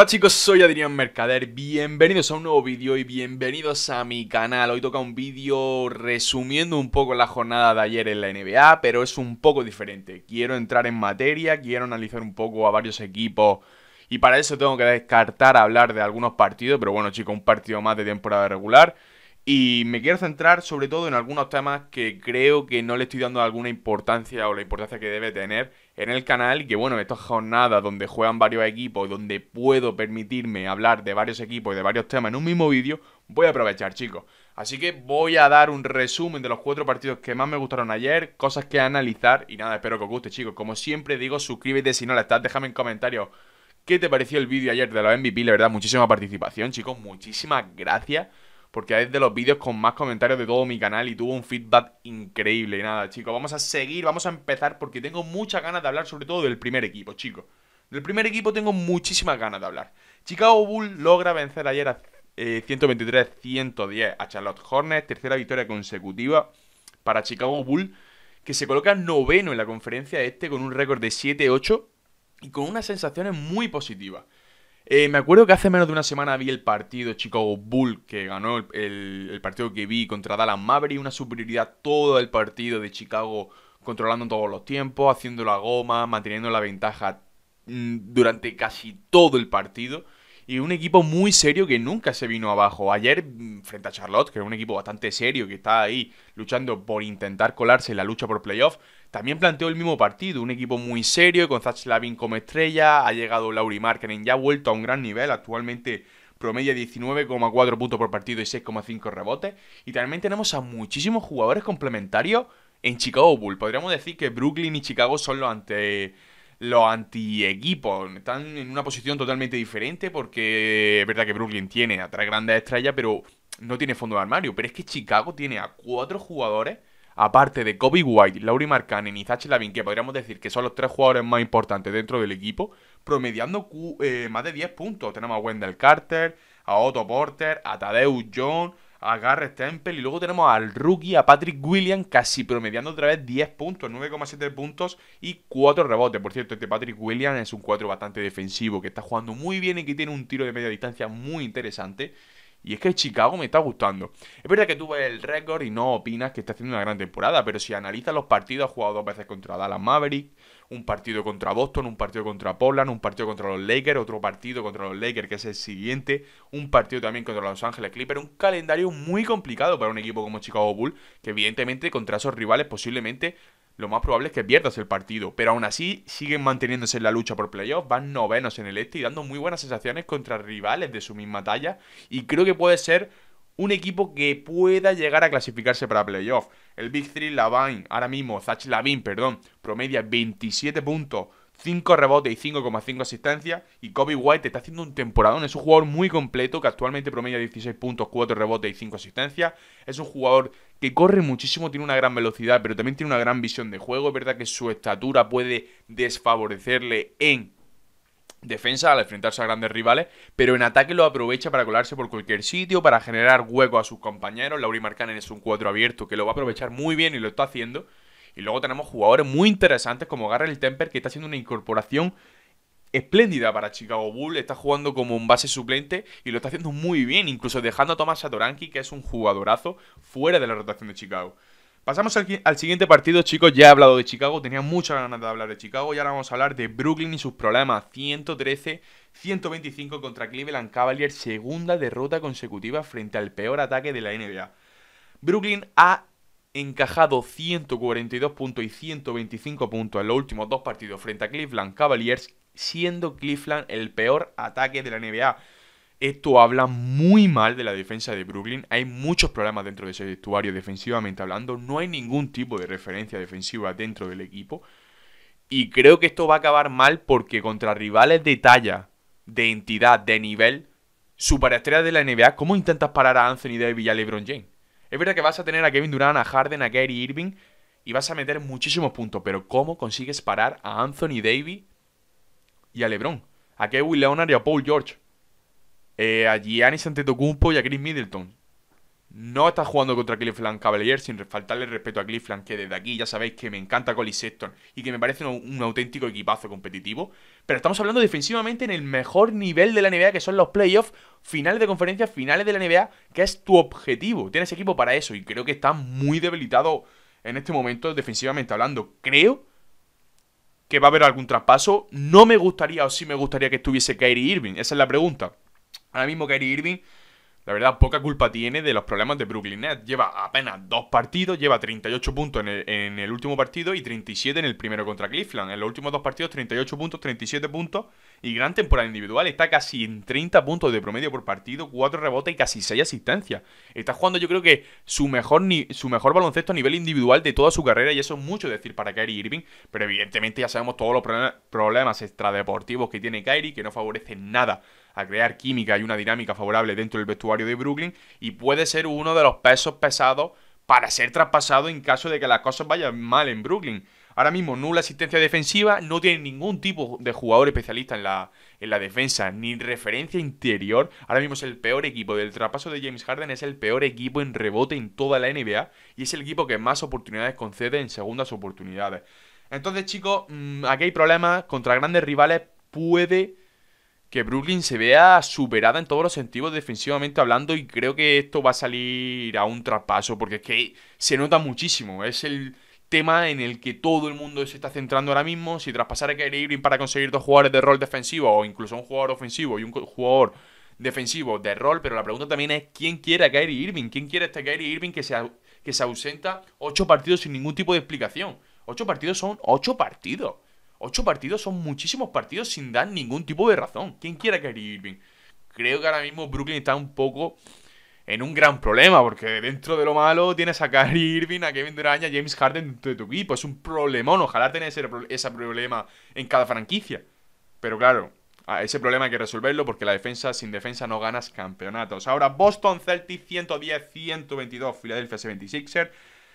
Hola chicos, soy Adrián Mercader, bienvenidos a un nuevo vídeo y bienvenidos a mi canal. Hoy toca un vídeo resumiendo un poco la jornada de ayer en la NBA, pero es un poco diferente. Quiero entrar en materia, quiero analizar un poco a varios equipos y para eso tengo que descartar hablar de algunos partidos, pero bueno chicos, un partido más de temporada regular. Y me quiero centrar sobre todo en algunos temas que creo que no le estoy dando alguna importancia o la importancia que debe tener en el canal. Y que bueno, en estas jornadas donde juegan varios equipos donde puedo permitirme hablar de varios equipos y de varios temas en un mismo vídeo, voy a aprovechar, chicos. Así que voy a dar un resumen de los cuatro partidos que más me gustaron ayer, cosas que analizar y nada, espero que os guste, chicos. Como siempre digo, suscríbete si no la estás, déjame en comentarios qué te pareció el vídeo ayer de la MVP, la verdad, muchísima participación, chicos, muchísimas gracias porque es de los vídeos con más comentarios de todo mi canal y tuvo un feedback increíble. Y nada, chicos, vamos a seguir, vamos a empezar porque tengo muchas ganas de hablar sobre todo del primer equipo, chicos. Del primer equipo tengo muchísimas ganas de hablar. Chicago Bull logra vencer ayer a 123-110 eh, a Charlotte Hornets, tercera victoria consecutiva para Chicago Bull, que se coloca noveno en la conferencia este con un récord de 7-8 y con unas sensaciones muy positivas. Eh, me acuerdo que hace menos de una semana vi el partido Chicago Bull que ganó el, partido que vi contra Dallas Maverick, una superioridad todo el partido de Chicago controlando todos los tiempos, haciendo la goma, manteniendo la ventaja mm, durante casi todo el partido. Y un equipo muy serio que nunca se vino abajo. Ayer, mm, frente a Charlotte, que era un equipo bastante serio, que está ahí luchando por intentar colarse en la lucha por playoff, también planteó el mismo partido, un equipo muy serio, con Zach Lavin como estrella, ha llegado Lauri Markkinen, ya ha vuelto a un gran nivel, actualmente promedia 19,4 puntos por partido y 6,5 rebotes. Y también tenemos a muchísimos jugadores complementarios en Chicago Bull. Podríamos decir que Brooklyn y Chicago son los ante los anti-equipos. Están en una posición totalmente diferente porque es verdad que Brooklyn tiene a tres grandes estrellas, pero no tiene fondo de armario. Pero es que Chicago tiene a cuatro jugadores aparte de Kobe White, Laurie Marcani y Zach Lavin, que podríamos decir que son los tres jugadores más importantes dentro del equipo, promediando eh, más de 10 puntos. Tenemos a Wendell Carter, a Otto Porter, a Tadeu John, a Garrett Temple y luego tenemos al rookie, a Patrick Williams, casi promediando otra vez 10 puntos, 9,7 puntos y 4 rebotes. Por cierto, este Patrick Williams es un 4 bastante defensivo, que está jugando muy bien y que tiene un tiro de media distancia muy interesante. Y es que Chicago me está gustando. Es verdad que tuve el récord y no opinas que está haciendo una gran temporada, pero si analizas los partidos, ha jugado dos veces contra Dallas Maverick, un partido contra Boston, un partido contra Portland, un partido contra los Lakers, otro partido contra los Lakers que es el siguiente, un partido también contra los Ángeles Clippers, un calendario muy complicado para un equipo como Chicago Bull, que evidentemente contra esos rivales posiblemente lo más probable es que pierdas el partido. Pero aún así siguen manteniéndose en la lucha por playoffs, van novenos en el este y dando muy buenas sensaciones contra rivales de su misma talla. Y creo que puede ser un equipo que pueda llegar a clasificarse para playoffs. El Big 3, Lavine, ahora mismo, Zach Lavin, perdón, promedia 27 puntos 5 rebotes y 5,5 asistencias. Y Kobe White está haciendo un temporadón. Es un jugador muy completo que actualmente promedia 16 puntos, 4 rebotes y 5 asistencias. Es un jugador que corre muchísimo, tiene una gran velocidad, pero también tiene una gran visión de juego. Es verdad que su estatura puede desfavorecerle en defensa al enfrentarse a grandes rivales, pero en ataque lo aprovecha para colarse por cualquier sitio, para generar hueco a sus compañeros. Laurie markkanen es un cuadro abierto que lo va a aprovechar muy bien y lo está haciendo. Y luego tenemos jugadores muy interesantes como Garrett Temper, que está haciendo una incorporación espléndida para Chicago Bull. Está jugando como un base suplente y lo está haciendo muy bien, incluso dejando a Thomas Satoranki, que es un jugadorazo, fuera de la rotación de Chicago. Pasamos al, siguiente partido, chicos. Ya he hablado de Chicago, tenía muchas ganas de hablar de Chicago. Y ahora vamos a hablar de Brooklyn y sus problemas. 113-125 contra Cleveland Cavaliers, segunda derrota consecutiva frente al peor ataque de la NBA. Brooklyn ha encajado 142 puntos y 125 puntos en los últimos dos partidos frente a Cleveland Cavaliers, siendo Cleveland el peor ataque de la NBA. Esto habla muy mal de la defensa de Brooklyn. Hay muchos problemas dentro de ese vestuario defensivamente hablando. No hay ningún tipo de referencia defensiva dentro del equipo. Y creo que esto va a acabar mal porque contra rivales de talla, de entidad, de nivel, superestrellas de la NBA, ¿cómo intentas parar a Anthony Davis y a LeBron James? Es verdad que vas a tener a Kevin Durant, a Harden, a Gary Irving y vas a meter muchísimos puntos, pero ¿cómo consigues parar a Anthony Davy y a LeBron? A Kevin Leonard y a Paul George. Eh, a Giannis Antetokounmpo y a Chris Middleton no está jugando contra Cleveland Cavaliers sin faltarle respeto a Cleveland, que desde aquí ya sabéis que me encanta Collie y que me parece un, auténtico equipazo competitivo. Pero estamos hablando defensivamente en el mejor nivel de la NBA, que son los playoffs, finales de conferencia, finales de la NBA, que es tu objetivo. Tienes equipo para eso y creo que está muy debilitado en este momento defensivamente hablando. Creo que va a haber algún traspaso. No me gustaría o sí me gustaría que estuviese Kyrie Irving. Esa es la pregunta. Ahora mismo Kyrie Irving la verdad, poca culpa tiene de los problemas de Brooklyn Nets. Lleva apenas dos partidos, lleva 38 puntos en el, en el último partido y 37 en el primero contra Cleveland. En los últimos dos partidos, 38 puntos, 37 puntos y gran temporada individual. Está casi en 30 puntos de promedio por partido, 4 rebotes y casi 6 asistencias. Está jugando, yo creo que, su mejor, ni su mejor baloncesto a nivel individual de toda su carrera, y eso es mucho decir para Kyrie Irving. Pero evidentemente ya sabemos todos los problemas extradeportivos que tiene Kyrie, que no favorecen nada a crear química y una dinámica favorable dentro del vestuario de Brooklyn, y puede ser uno de los pesos pesados para ser traspasado en caso de que las cosas vayan mal en Brooklyn. Ahora mismo nula asistencia defensiva, no tiene ningún tipo de jugador especialista en la, en la defensa, ni referencia interior. Ahora mismo es el peor equipo del traspaso de James Harden, es el peor equipo en rebote en toda la NBA y es el equipo que más oportunidades concede en segundas oportunidades. Entonces, chicos, mm, aquí hay problemas contra grandes rivales. Puede que Brooklyn se vea superada en todos los sentidos defensivamente hablando y creo que esto va a salir a un traspaso porque es que se nota muchísimo. Es el tema en el que todo el mundo se está centrando ahora mismo. Si traspasar a Kyrie Irving para conseguir dos jugadores de rol defensivo o incluso un jugador ofensivo y un jugador defensivo de rol, pero la pregunta también es quién quiere a Kyrie Irving, quién quiere a este Kyrie Irving que se, que se ausenta ocho partidos sin ningún tipo de explicación. Ocho partidos son ocho partidos. Ocho partidos son muchísimos partidos sin dar ningún tipo de razón. ¿Quién quiere a Kyrie Irving? Creo que ahora mismo Brooklyn está un poco en un gran problema, porque dentro de lo malo tienes a Kyrie Irving, a Kevin Durant, a James Harden de tu equipo. Es un problemón. Ojalá tenés ese, problema en cada franquicia. Pero claro, ese problema hay que resolverlo porque la defensa, sin defensa no ganas campeonatos. Ahora Boston Celtics 110-122, Philadelphia 76er.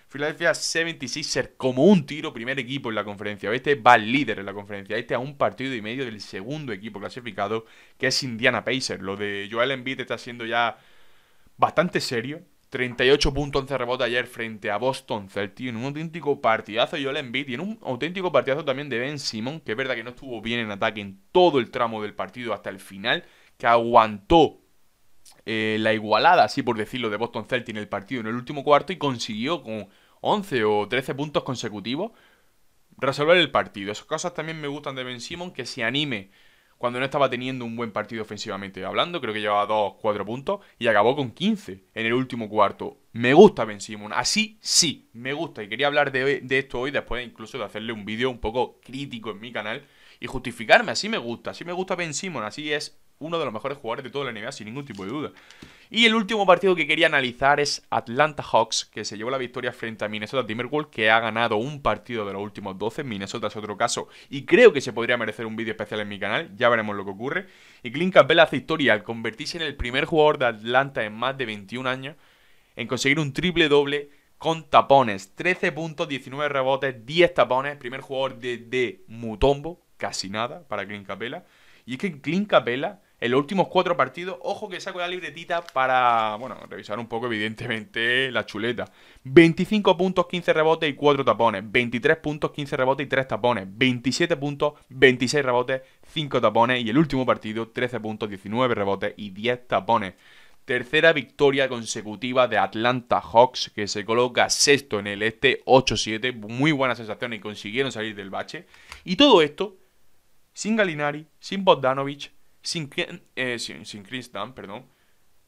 Philadelphia 76er como un tiro, primer equipo en la conferencia Este va líder en la conferencia este a un partido y medio del segundo equipo clasificado, que es Indiana Pacers. Lo de Joel Embiid está siendo ya bastante serio. 38.11 puntos, rebotes ayer frente a Boston Celtics. En un auténtico partidazo yo le Embiid. Y un auténtico partidazo también de Ben Simon. Que es verdad que no estuvo bien en ataque en todo el tramo del partido hasta el final. Que aguantó eh, la igualada, así por decirlo, de Boston Celtics en el partido en el último cuarto. Y consiguió con 11 o 13 puntos consecutivos resolver el partido. Esas cosas también me gustan de Ben Simon. Que se anime cuando no estaba teniendo un buen partido ofensivamente hablando, creo que llevaba 2, 4 puntos y acabó con 15 en el último cuarto. Me gusta Ben Simon, así sí, me gusta y quería hablar de, esto hoy después incluso de hacerle un vídeo un poco crítico en mi canal y justificarme, así me gusta, así me gusta Ben Simon, así es uno de los mejores jugadores de toda la NBA sin ningún tipo de duda. Y el último partido que quería analizar es Atlanta Hawks, que se llevó la victoria frente a Minnesota Timberwolves, que ha ganado un partido de los últimos 12. Minnesota es otro caso y creo que se podría merecer un vídeo especial en mi canal, ya veremos lo que ocurre. Y Clint Capella hace historia al convertirse en el primer jugador de Atlanta en más de 21 años en conseguir un triple doble con tapones. 13 puntos, 19 rebotes, 10 tapones. Primer jugador de, de Mutombo, casi nada para Clint Capella. Y es que Clint Capela... En los últimos cuatro partidos, ojo que saco la libretita para, bueno, revisar un poco, evidentemente, la chuleta. 25 puntos, 15 rebotes y 4 tapones. 23 puntos, 15 rebotes y 3 tapones. 27 puntos, 26 rebotes, 5 tapones. Y el último partido, 13 puntos, 19 rebotes y 10 tapones. Tercera victoria consecutiva de Atlanta Hawks, que se coloca sexto en el este, 8-7. Muy buena sensación y consiguieron salir del bache. Y todo esto sin Galinari, sin Bogdanovich, eh, sin, sin, Chris Dunn, perdón,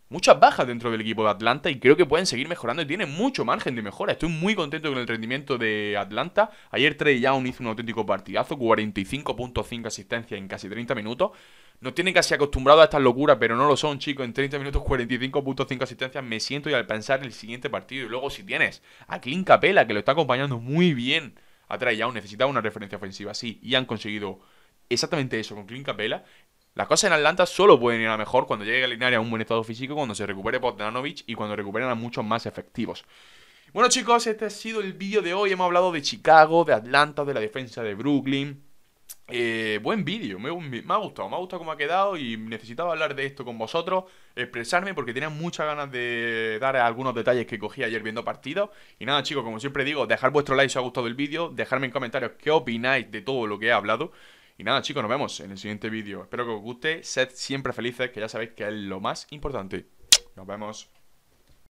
muchas bajas dentro del equipo de Atlanta y creo que pueden seguir mejorando y tienen mucho margen de mejora. Estoy muy contento con el rendimiento de Atlanta. Ayer Trey Young hizo un auténtico partidazo, 45.5 asistencias en casi 30 minutos. No tienen casi acostumbrado a estas locuras, pero no lo son, chicos. En 30 minutos, 45.5 asistencias. Me siento y al pensar en el siguiente partido. Y luego, si tienes a Clint Capela, que lo está acompañando muy bien a Trey Young, necesitaba una referencia ofensiva, sí, y han conseguido exactamente eso con Clint Capela. Las cosas en Atlanta solo pueden ir a mejor cuando llegue Galinari a un buen estado físico, cuando se recupere Potanovich y cuando recuperen a muchos más efectivos. Bueno chicos, este ha sido el vídeo de hoy. Hemos hablado de Chicago, de Atlanta, de la defensa de Brooklyn. Eh, buen vídeo, me, ha gustado, me ha gustado cómo ha quedado y necesitaba hablar de esto con vosotros, expresarme porque tenía muchas ganas de dar algunos detalles que cogí ayer viendo partido. Y nada chicos, como siempre digo, dejar vuestro like si os ha gustado el vídeo, dejarme en comentarios qué opináis de todo lo que he hablado. Y nada, chicos, nos vemos en el siguiente vídeo. Espero que os guste. Sed siempre felices, que ya sabéis que es lo más importante. Nos vemos.